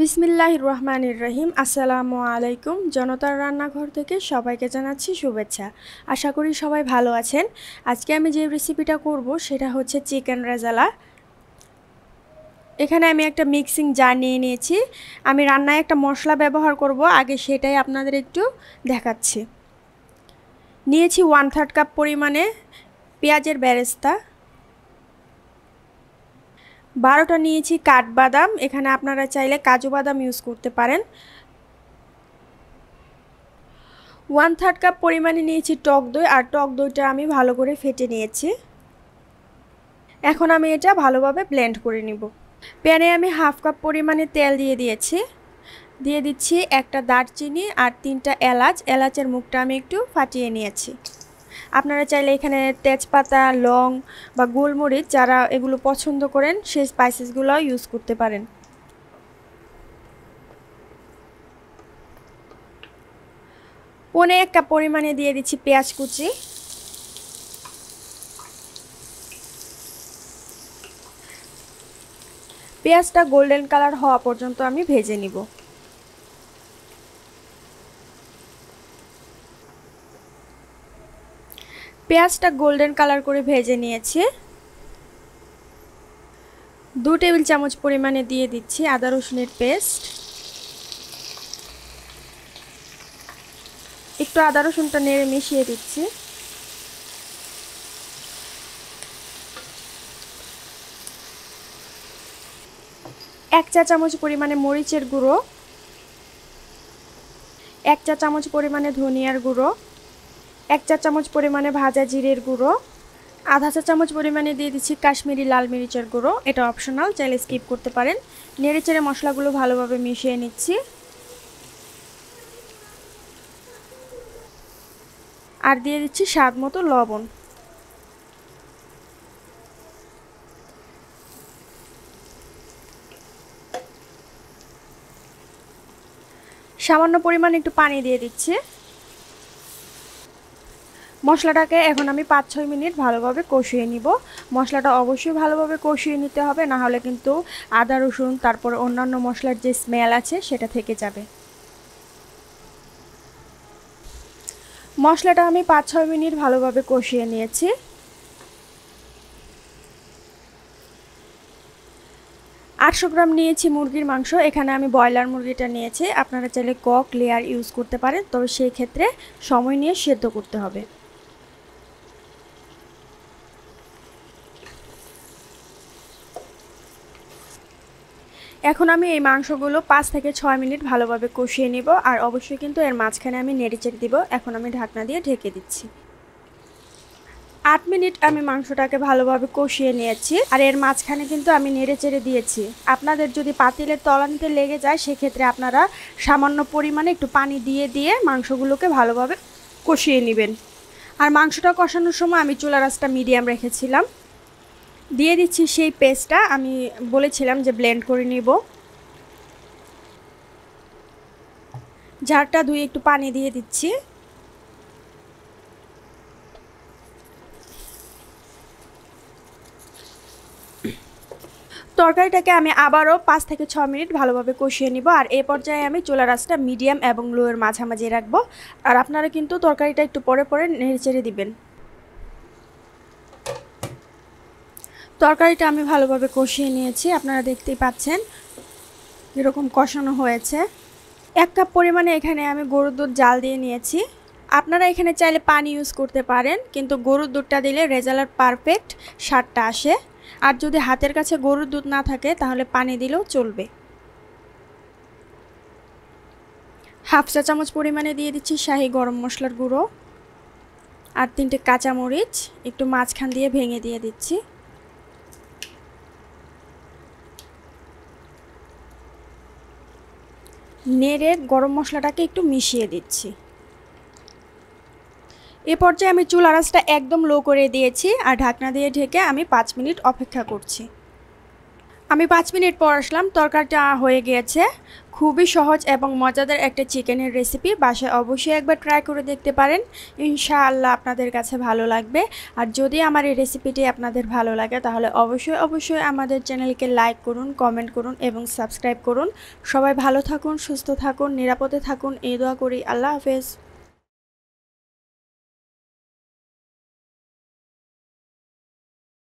বিসমিল্লাহ রহমানির রহিম আসসালামু আলাইকুম জনতার রান্নাঘর থেকে সবাইকে জানাচ্ছি শুভেচ্ছা আশা করি সবাই ভালো আছেন আজকে আমি যে রেসিপিটা করব সেটা হচ্ছে চিকেন রেজালা এখানে আমি একটা মিক্সিং জার নিয়ে নিয়েছি আমি রান্নায় একটা মশলা ব্যবহার করব আগে সেটাই আপনাদের একটু দেখাচ্ছি নিয়েছি ওয়ান থার্ড কাপ পরিমাণে পেঁয়াজের ব্যারেস্তা বারোটা নিয়েছি কাঠবাদাম এখানে আপনারা চাইলে কাজু বাদাম ইউজ করতে পারেন ওয়ান থার্ড কাপ পরিমাণে নিয়েছি টক দই আর টক দইটা আমি ভালো করে ফেটে নিয়েছি এখন আমি এটা ভালোভাবে ব্লেন্ড করে নিব প্যানে আমি হাফ কাপ পরিমাণে তেল দিয়ে দিয়েছি দিয়ে দিচ্ছি একটা দারচিনি আর তিনটা এলাচ এলাচের মুখটা আমি একটু ফাটিয়ে নিয়েছি আপনারা চাইলে এখানে তেজপাতা লং বা গোলমরিচ যারা এগুলো পছন্দ করেন সেই স্পাইসেসগুলোও ইউজ করতে পারেন পনে একটা পরিমাণে দিয়ে দিচ্ছি পেঁয়াজ কুচি পেঁয়াজটা গোল্ডেন কালার হওয়া পর্যন্ত আমি ভেজে নিব পেঁয়াজটা গোল্ডেন কালার করে ভেজে নিয়েছি দু টেবিল চামচ পরিমাণে দিয়ে দিচ্ছি আদা রসুনের পেস্ট একটু আদা রসুনটা নেড়ে মিশিয়ে দিচ্ছি এক চা চামচ পরিমাণে মরিচের গুঁড়ো এক চা চামচ পরিমাণে ধনিয়ার গুঁড়ো এক চা চামচ পরিমাণে ভাজা জিরের গুঁড়ো আধা চা চামচ পরিমাণে দিয়ে দিচ্ছি কাশ্মীরি লাল মিরিচের গুঁড়ো এটা অপশনাল চাইলে স্কিপ করতে পারেন নেড়ে চেড়ে মশলাগুলো ভালোভাবে মিশিয়ে নিচ্ছি আর দিয়ে দিচ্ছি স্বাদ মতো লবণ সামান্য পরিমাণ একটু পানি দিয়ে দিচ্ছি মশলাটাকে এখন আমি পাঁচ ছয় মিনিট ভালোভাবে কষিয়ে নিব মশলাটা অবশ্যই ভালোভাবে কষিয়ে নিতে হবে না হলে কিন্তু আদা রসুন তারপর অন্যান্য মশলার যে স্মেল আছে সেটা থেকে যাবে মশলাটা আমি পাঁচ ছয় মিনিট ভালোভাবে কষিয়ে নিয়েছি আটশো গ্রাম নিয়েছি মুরগির মাংস এখানে আমি ব্রয়লার মুরগিটা নিয়েছি আপনারা চাইলে কক লেয়ার ইউজ করতে পারেন তবে সেই ক্ষেত্রে সময় নিয়ে সেদ্ধ করতে হবে এখন আমি এই মাংসগুলো পাঁচ থেকে ছয় মিনিট ভালোভাবে কষিয়ে নিব আর অবশ্যই কিন্তু এর মাঝখানে আমি নেড়েচেক দিব এখন আমি ঢাকনা দিয়ে ঢেকে দিচ্ছি আট মিনিট আমি মাংসটাকে ভালোভাবে কষিয়ে নিয়েছি আর এর মাঝখানে কিন্তু আমি নেড়ে চেড়ে দিয়েছি আপনাদের যদি পাতিলের তলানিতে লেগে যায় সেক্ষেত্রে আপনারা সামান্য পরিমাণে একটু পানি দিয়ে দিয়ে মাংসগুলোকে ভালোভাবে কষিয়ে নেবেন আর মাংসটা কষানোর সময় আমি চুলা রাসটা মিডিয়াম রেখেছিলাম দিয়ে দিচ্ছি সেই পেস্টটা আমি বলেছিলাম যে ব্লেন্ড করে নিব ঝাড়টা ধুয়ে একটু পানি দিয়ে দিচ্ছি তরকারিটাকে আমি আবারও পাঁচ থেকে ছ মিনিট ভালোভাবে কষিয়ে নিব আর এ পর্যায়ে আমি চোলা রাসটা মিডিয়াম এবং লোয়ের মাঝামাঝি রাখবো আর আপনারা কিন্তু তরকারিটা একটু পরে পরে নেড়ে চেড়ে দিবেন তরকারিটা আমি ভালোভাবে কষিয়ে নিয়েছি আপনারা দেখতেই পাচ্ছেন এরকম কষানো হয়েছে এক কাপ পরিমাণে এখানে আমি গরুর দুধ জাল দিয়ে নিয়েছি আপনারা এখানে চাইলে পানি ইউজ করতে পারেন কিন্তু গরুর দুধটা দিলে রেজাল্ট পারফেক্ট স্বাদটা আসে আর যদি হাতের কাছে গরুর দুধ না থাকে তাহলে পানি দিলেও চলবে হাফ চা চামচ পরিমাণে দিয়ে দিচ্ছি শাহি গরম মশলার গুঁড়ো আর তিনটে কাঁচামরিচ একটু মাঝখান দিয়ে ভেঙে দিয়ে দিচ্ছি নেড়ে গরম মশলাটাকে একটু মিশিয়ে দিচ্ছি এ পর্যায়ে আমি চুল আড়াজটা একদম লো করে দিয়েছি আর ঢাকনা দিয়ে ঢেকে আমি পাঁচ মিনিট অপেক্ষা করছি আমি পাঁচ মিনিট পর আসলাম তরকারিটা হয়ে গিয়েছে খুবই সহজ এবং মজাদার একটা চিকেনের রেসিপি বাসায় অবশ্যই একবার ট্রাই করে দেখতে পারেন ইনশাআল্লাহ আপনাদের কাছে ভালো লাগবে আর যদি আমার এই রেসিপিটি আপনাদের ভালো লাগে তাহলে অবশ্যই অবশ্যই আমাদের চ্যানেলকে লাইক করুন কমেন্ট করুন এবং সাবস্ক্রাইব করুন সবাই ভালো থাকুন সুস্থ থাকুন নিরাপদে থাকুন এই দোয়া করি আল্লাহ হাফেজ